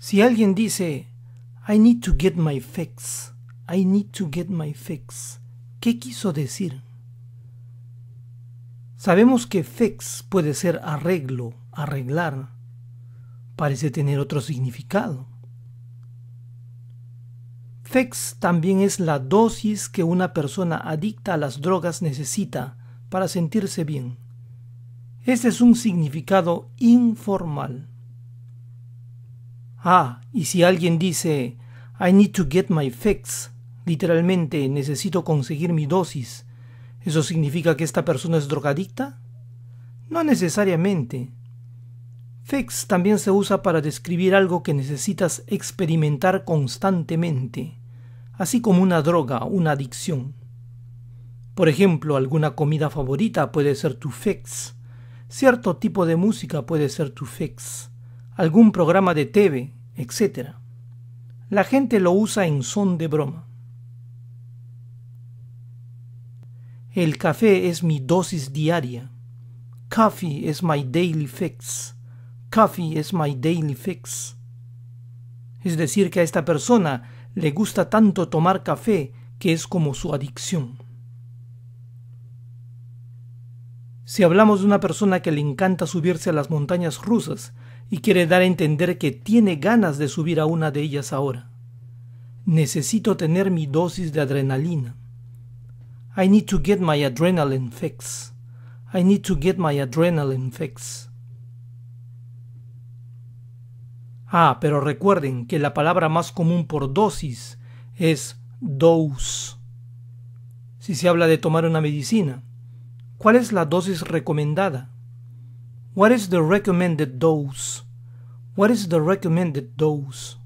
Si alguien dice, I need to get my fix, I need to get my fix, ¿qué quiso decir? Sabemos que fix puede ser arreglo, arreglar. Parece tener otro significado. Fix también es la dosis que una persona adicta a las drogas necesita para sentirse bien. Este es un significado informal. Ah, y si alguien dice, I need to get my fix, literalmente necesito conseguir mi dosis, ¿eso significa que esta persona es drogadicta? No necesariamente. Fix también se usa para describir algo que necesitas experimentar constantemente, así como una droga, una adicción. Por ejemplo, alguna comida favorita puede ser tu fix, cierto tipo de música puede ser tu fix algún programa de TV, etc. La gente lo usa en son de broma. El café es mi dosis diaria. Coffee is my daily fix. Coffee is my daily fix. Es decir, que a esta persona le gusta tanto tomar café que es como su adicción. Si hablamos de una persona que le encanta subirse a las montañas rusas y quiere dar a entender que tiene ganas de subir a una de ellas ahora. Necesito tener mi dosis de adrenalina. I need to get my adrenaline fix. I need to get my adrenaline fix. Ah, pero recuerden que la palabra más común por dosis es dose. Si se habla de tomar una medicina, ¿Cuál es la dosis recomendada? What is the recommended dose? What is the recommended dose?